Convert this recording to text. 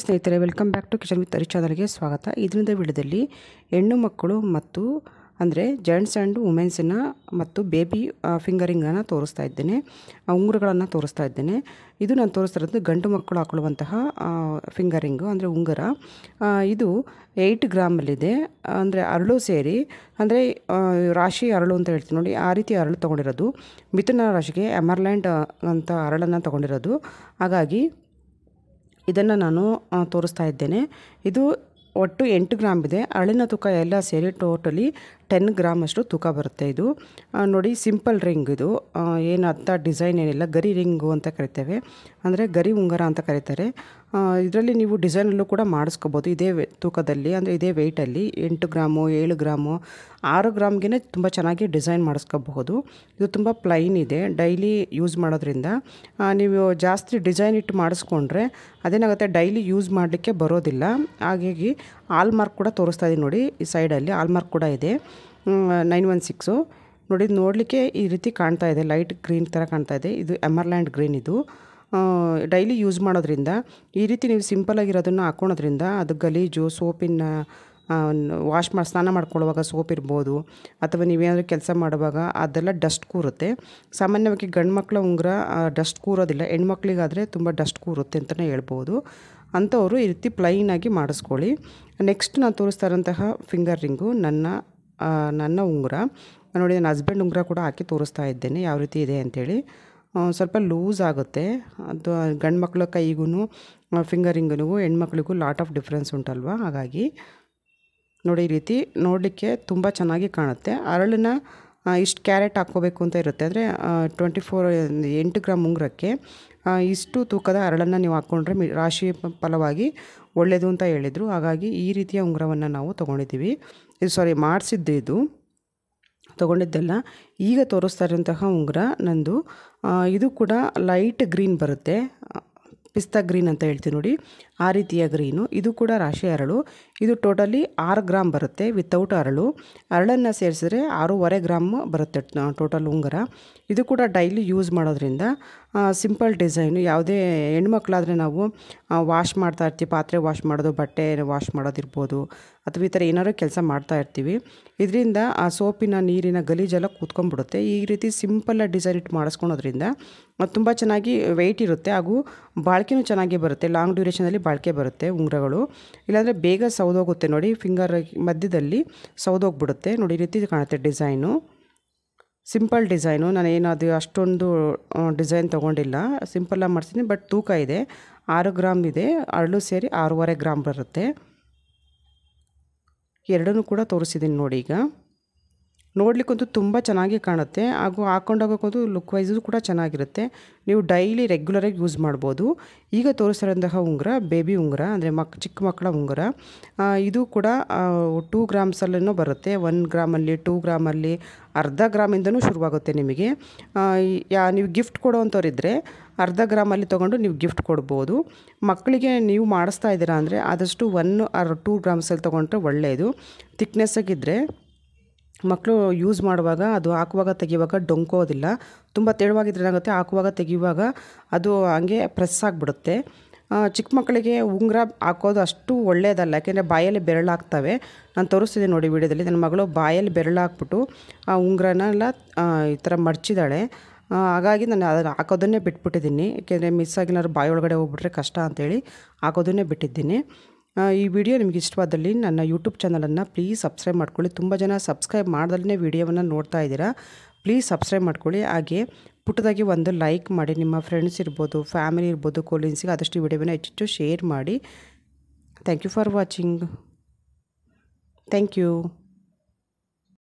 ಸ್ನೇಹಿತರೆ welcome back to kitchen with ಚಾನಲ್ಗೆ ಸ್ವಾಗತ ಇದರಿಂದ ವಿಡಿಯೋದಲ್ಲಿ ಹೆಣ್ಣು ಮಕ್ಕಳು ಮತ್ತು ಅಂದರೆ ಜೆಂಟ್ಸ್ ಆ್ಯಂಡ್ ವುಮೆನ್ಸನ್ನು ಮತ್ತು ಬೇಬಿ ಫಿಂಗರಿಂಗನ್ನು ತೋರಿಸ್ತಾ ಇದ್ದೇನೆ ಉಂಗುರಗಳನ್ನು ತೋರಿಸ್ತಾ ಇದ್ದೇನೆ ಇದು ನಾನು ತೋರಿಸ್ತಿರೋದು ಗಂಡು ಮಕ್ಕಳು ಹಾಕೊಳ್ಳುವಂತಹ ಫಿಂಗರಿಂಗು ಅಂದರೆ ಉಂಗುರ ಇದು ಏಯ್ಟ್ ಗ್ರಾಮಲ್ಲಿದೆ ಅಂದರೆ ಅರಳು ಸೇರಿ ಅಂದರೆ ರಾಶಿ ಅರಳು ಅಂತ ಹೇಳ್ತೀನಿ ನೋಡಿ ಆ ರೀತಿ ಅರಳು ತೊಗೊಂಡಿರೋದು ಮಿಥುನ ರಾಶಿಗೆ ಎಮರ್ಲ್ಯಾಂಡ್ ಅಂತ ಅರಳನ್ನು ತೊಗೊಂಡಿರೋದು ಹಾಗಾಗಿ ಇದನ್ನು ನಾನು ತೋರಿಸ್ತಾ ಇದ್ದೇನೆ ಇದು ಒಟ್ಟು ಎಂಟು ಗ್ರಾಮ್ ಇದೆ ಅಳಿನ ತೂಕ ಎಲ್ಲ ಸೇರಿ ಟೋಟಲಿ ಟೆನ್ ಅಷ್ಟು ತೂಕ ಬರುತ್ತೆ ಇದು ನೋಡಿ ಸಿಂಪಲ್ ರಿಂಗ್ ಇದು ಏನು ಅಂಥ ಡಿಸೈನ್ ಏನಿಲ್ಲ ಗರಿ ರಿಂಗು ಅಂತ ಕರಿತೇವೆ ಅಂದರೆ ಗರಿ ಉಂಗರ ಅಂತ ಕರೀತಾರೆ ಇದರಲ್ಲಿ ನೀವು ಡಿಸೈನಲ್ಲೂ ಕೂಡ ಮಾಡಿಸ್ಕೋಬೋದು ಇದೇ ತೂಕದಲ್ಲಿ ಅಂದರೆ ಇದೇ ವೆಯ್ಟಲ್ಲಿ ಎಂಟು ಗ್ರಾಮು ಏಳು ಗ್ರಾಮು ಆರು ಗ್ರಾಮ್ಗೆ ತುಂಬ ಚೆನ್ನಾಗಿ ಡಿಸೈನ್ ಮಾಡಿಸ್ಕೋಬಹುದು ಇದು ತುಂಬ ಪ್ಲೈನ್ ಇದೆ ಡೈಲಿ ಯೂಸ್ ಮಾಡೋದ್ರಿಂದ ನೀವು ಜಾಸ್ತಿ ಡಿಸೈನ್ ಇಟ್ಟು ಮಾಡಿಸ್ಕೊಂಡ್ರೆ ಅದೇನಾಗುತ್ತೆ ಡೈಲಿ ಯೂಸ್ ಮಾಡಲಿಕ್ಕೆ ಬರೋದಿಲ್ಲ ಹಾಗಾಗಿ ಆಲ್ ಮಾರ್ಕ್ ಕೂಡ ತೋರಿಸ್ತಾ ಇದ್ದೀನಿ ನೋಡಿ ಈ ಸೈಡಲ್ಲಿ ಆಲ್ ಮಾರ್ಕ್ ಕೂಡ ಇದೆ ನೈನ್ ಒನ್ ಸಿಕ್ಸು ನೋಡಿ ನೋಡಲಿಕ್ಕೆ ಈ ರೀತಿ ಕಾಣ್ತಾ ಇದೆ ಲೈಟ್ ಗ್ರೀನ್ ಥರ ಕಾಣ್ತಾ ಇದೆ ಇದು ಎಮರ್ಲ್ಯಾಂಡ್ ಗ್ರೀನ್ ಇದು ಡೈಲಿ ಯೂಸ್ ಮಾಡೋದ್ರಿಂದ ಈ ರೀತಿ ನೀವು ಸಿಂಪಲ್ ಆಗಿರೋದನ್ನು ಹಾಕೊಳೋದ್ರಿಂದ ಅದು ಗಲೀಜು ಸೋಪಿನ ವಾಶ್ ಮಾಡಿ ಸ್ನಾನ ಮಾಡ್ಕೊಳ್ಳುವಾಗ ಸೋಪ್ ಇರ್ಬೋದು ಅಥವಾ ನೀವೇನಾದರೂ ಕೆಲಸ ಮಾಡುವಾಗ ಅದೆಲ್ಲ ಡಸ್ಟ್ ಕೂರುತ್ತೆ ಸಾಮಾನ್ಯವಾಗಿ ಗಂಡು ಮಕ್ಕಳ ಉಂಗುರ ಡಸ್ಟ್ ಕೂರೋದಿಲ್ಲ ಹೆಣ್ಮಕ್ಳಿಗಾದರೆ ತುಂಬ ಡಸ್ಟ್ ಕೂರುತ್ತೆ ಅಂತಲೇ ಹೇಳ್ಬೋದು ಅಂಥವರು ಈ ರೀತಿ ಪ್ಲೈನಾಗಿ ಮಾಡಿಸ್ಕೊಳ್ಳಿ ನೆಕ್ಸ್ಟ್ ನಾನು ತೋರಿಸ್ತಾ ಇರೋಂತಹ ಫಿಂಗರ್ ರಿಂಗು ನನ್ನ ನನ್ನ ಉಂಗುರ ನೋಡಿ ನನ್ನ ಹಸ್ಬೆಂಡ್ ಉಂಗುರ ಕೂಡ ಹಾಕಿ ತೋರಿಸ್ತಾ ಇದ್ದೇನೆ ಯಾವ ರೀತಿ ಇದೆ ಅಂಥೇಳಿ ಸ್ವಲ್ಪ ಲೂಸ್ ಆಗುತ್ತೆ ಅದು ಗಂಡು ಮಕ್ಕಳ ಕೈಗೂ ಫಿಂಗರಿಂಗೂ ಹೆಣ್ಮಕ್ಳಿಗೂ ಲಾಟ್ ಆಫ್ ಡಿಫ್ರೆನ್ಸ್ ಉಂಟಲ್ವ ಹಾಗಾಗಿ ನೋಡಿ ಈ ರೀತಿ ನೋಡಲಿಕ್ಕೆ ತುಂಬ ಚೆನ್ನಾಗಿ ಕಾಣುತ್ತೆ ಅರಳನ್ನ ಇಷ್ಟು ಕ್ಯಾರೆಟ್ ಹಾಕ್ಕೋಬೇಕು ಅಂತ ಇರುತ್ತೆ ಅಂದರೆ ಟ್ವೆಂಟಿ ಫೋರ್ ಎಂಟು ಗ್ರಾಮ್ ಉಂಗ್ರಕ್ಕೆ ಇಷ್ಟು ತೂಕದ ಅರಳನ್ನು ನೀವು ಹಾಕ್ಕೊಂಡ್ರೆ ಮಿ ರಾಶಿ ಫಲವಾಗಿ ಒಳ್ಳೆಯದು ಅಂತ ಹೇಳಿದರು ಹಾಗಾಗಿ ಈ ರೀತಿಯ ಉಂಗುರವನ್ನು ನಾವು ತೊಗೊಂಡಿದ್ದೀವಿ ಇದು ಸಾರಿ ಮಾಡಿಸಿದ್ದು ಇದು ತೊಗೊಂಡಿದ್ದೆಲ್ಲ ಈಗ ತೋರಿಸ್ತಾ ಇರೋಂತಹ ಉಂಗುರ ನಂದು ಇದು ಕೂಡ ಲೈಟ್ ಗ್ರೀನ್ ಬರುತ್ತೆ ಪಿಸ್ತಾ ಗ್ರೀನ್ ಅಂತ ಹೇಳ್ತೀವಿ ನೋಡಿ ಆ ರೀತಿಯ ಗ್ರೀನು ಇದು ಕೂಡ ರಾಶಿ ಅರಳು ಇದು ಟೋಟಲಿ ಆರು ಗ್ರಾಮ್ ಬರುತ್ತೆ ವಿತೌಟ್ ಅರಳು ಅರಳನ್ನು ಸೇರಿಸಿದ್ರೆ ಆರೂವರೆ ಗ್ರಾಮ್ ಬರುತ್ತೆ ಟೋಟಲ್ ಉಂಗುರ ಇದು ಕೂಡ ಡೈಲಿ ಯೂಸ್ ಮಾಡೋದ್ರಿಂದ ಸಿಂಪಲ್ ಡಿಸೈನು ಯಾವುದೇ ಹೆಣ್ಮಕ್ಳಾದರೆ ನಾವು ವಾಶ್ ಮಾಡ್ತಾ ಇರ್ತೀವಿ ಪಾತ್ರೆ ವಾಶ್ ಮಾಡೋದು ಬಟ್ಟೆ ವಾಶ್ ಮಾಡೋದಿರ್ಬೋದು ಅಥವಾ ಈ ಥರ ಏನಾದ್ರು ಕೆಲಸ ಮಾಡ್ತಾ ಇರ್ತೀವಿ ಇದರಿಂದ ಆ ಸೋಪಿನ ನೀರಿನ ಗಲೀಜೆಲ್ಲ ಕೂತ್ಕೊಂಡ್ಬಿಡುತ್ತೆ ಈ ರೀತಿ ಸಿಂಪಲ್ ಡಿಸೈನ್ ಇಟ್ಟು ಮಾಡಿಸ್ಕೊಳೋದ್ರಿಂದ ತುಂಬ ಚೆನ್ನಾಗಿ ವೆಯ್ಟ್ ಇರುತ್ತೆ ಹಾಗೂ ಬಾಳ್ಕೆನೂ ಚೆನ್ನಾಗಿ ಬರುತ್ತೆ ಲಾಂಗ್ ಡ್ಯೂರೇಷನಲ್ಲಿ ಬಾಳಿಕೆ ಬರುತ್ತೆ ಉಂಗುರಗಳು ಇಲ್ಲಾಂದರೆ ಬೇಗ ಸೌದೋಗುತ್ತೆ ನೋಡಿ ಫಿಂಗರ್ ಮಧ್ಯದಲ್ಲಿ ಸೌದೋಗ್ಬಿಡುತ್ತೆ ನೋಡಿ ಈ ರೀತಿ ಕಾಣುತ್ತೆ ಡಿಸೈನು ಸಿಂಪಲ್ ಡಿಸೈನು ನಾನು ಏನು ಅದು ಅಷ್ಟೊಂದು ಡಿಸೈನ್ ತೊಗೊಂಡಿಲ್ಲ ಸಿಂಪಲ್ಲಾಗಿ ಮಾಡ್ತೀನಿ ಬಟ್ ತೂಕ ಇದೆ ಆರು ಗ್ರಾಮ್ ಇದೆ ಅರಳು ಸೇರಿ ಆರೂವರೆ ಗ್ರಾಮ್ ಬರುತ್ತೆ ಎರಡನ್ನೂ ಕೂಡ ತೋರಿಸಿದ್ದೀನಿ ನೋಡಿ ಈಗ ನೋಡ್ಲಿಕ್ಕಂತೂ ತುಂಬ ಚೆನ್ನಾಗಿ ಕಾಣುತ್ತೆ ಹಾಗೂ ಹಾಕೊಂಡೋಗೋಕ್ಕಂತೂ ಲುಕ್ ವೈಸು ಕೂಡ ಚೆನ್ನಾಗಿರುತ್ತೆ ನೀವು ಡೈಲಿ ರೆಗ್ಯುಲರಾಗಿ ಯೂಸ್ ಮಾಡ್ಬೋದು ಈಗ ತೋರಿಸಿರೋಂತಹ ಉಂಗುರ ಬೇಬಿ ಉಂಗುರ ಅಂದರೆ ಮಕ್ ಚಿಕ್ಕ ಮಕ್ಕಳ ಉಂಗುರ ಇದು ಕೂಡ ಟೂ ಗ್ರಾಮ್ಸಲ್ಲೂ ಬರುತ್ತೆ ಒನ್ ಗ್ರಾಮಲ್ಲಿ ಟೂ ಗ್ರಾಮಲ್ಲಿ ಅರ್ಧ ಗ್ರಾಮಿಂದನೂ ಶುರುವಾಗುತ್ತೆ ನಿಮಗೆ ಯಾ ನೀವು ಗಿಫ್ಟ್ ಕೊಡೋವಂಥವ್ರಿದ್ದರೆ ಅರ್ಧ ಗ್ರಾಮಲ್ಲಿ ತೊಗೊಂಡು ನೀವು ಗಿಫ್ಟ್ ಕೊಡ್ಬೋದು ಮಕ್ಕಳಿಗೆ ನೀವು ಮಾಡಿಸ್ತಾ ಇದ್ದೀರಾ ಅಂದರೆ ಆದಷ್ಟು ಒನ್ ಅರ್ ಟೂ ಗ್ರಾಮ್ಸಲ್ಲಿ ತೊಗೊಂಡ್ರೆ ಒಳ್ಳೆಯದು ತಿಕ್ನೆಸ್ಸಾಗಿದ್ದರೆ ಮಕ್ಕಳು ಯೂಸ್ ಮಾಡುವಾಗ ಅದು ಹಾಕುವಾಗ ತೆಗಿಯುವಾಗ ಡೊಂಕೋದಿಲ್ಲ ತುಂಬ ತೆಳುವಾಗಿದ್ರೆ ಏನಾಗುತ್ತೆ ಹಾಕುವಾಗ ತೆಗಿಯುವಾಗ ಅದು ಹಂಗೆ ಪ್ರೆಸ್ ಆಗಿಬಿಡುತ್ತೆ ಚಿಕ್ಕ ಮಕ್ಕಳಿಗೆ ಉಂಗುರ ಹಾಕೋದು ಅಷ್ಟು ಒಳ್ಳೆಯದಲ್ಲ ಯಾಕೆಂದರೆ ಬಾಯಲ್ಲಿ ಬೆರಳು ಹಾಕ್ತವೆ ನಾನು ತೋರಿಸ್ತಿದ್ದೀನಿ ನೋಡಿ ವಿಡಿಯೋದಲ್ಲಿ ನನ್ನ ಮಗಳು ಬಾಯಲ್ಲಿ ಬೆರಳು ಹಾಕ್ಬಿಟ್ಟು ಆ ಉಂಗುರನೆಲ್ಲ ಈ ಥರ ಮಡಚಿದ್ದಾಳೆ ಹಾಗಾಗಿ ನಾನು ಅದನ್ನು ಹಾಕೋದನ್ನೇ ಬಿಟ್ಬಿಟ್ಟಿದ್ದೀನಿ ಏಕೆಂದರೆ ಮಿಸ್ ಬಾಯಿ ಒಳಗಡೆ ಹೋಗ್ಬಿಟ್ರೆ ಕಷ್ಟ ಅಂತೇಳಿ ಹಾಕೋದನ್ನೇ ಬಿಟ್ಟಿದ್ದೀನಿ ಈ ವಿಡಿಯೋ ನಿಮಗೆ ಇಷ್ಟವಾದಲ್ಲಿ ನನ್ನ ಯೂಟ್ಯೂಬ್ ಚಾನಲನ್ನು ಪ್ಲೀಸ್ ಸಬ್ಸ್ಕ್ರೈಬ್ ಮಾಡ್ಕೊಳ್ಳಿ ತುಂಬ ಜನ ಸಬ್ಸ್ಕ್ರೈಬ್ ಮಾಡ್ದಲ್ಲೇ ವಿಡಿಯೋವನ್ನು ನೋಡ್ತಾ ಇದ್ದೀರಾ ಪ್ಲೀಸ್ ಸಬ್ಸ್ಕ್ರೈಬ್ ಮಾಡ್ಕೊಳ್ಳಿ ಹಾಗೆ ಪುಟ್ಟದಾಗಿ ಒಂದು ಲೈಕ್ ಮಾಡಿ ನಿಮ್ಮ ಫ್ರೆಂಡ್ಸ್ ಇರ್ಬೋದು ಫ್ಯಾಮಿಲಿ ಇರ್ಬೋದು ಕೋಲಿನ್ಸಿಗೆ ಆದಷ್ಟು ವಿಡಿಯೋವನ್ನು ಹೆಚ್ಚೆಚ್ಚು ಶೇರ್ ಮಾಡಿ thank you for watching thank you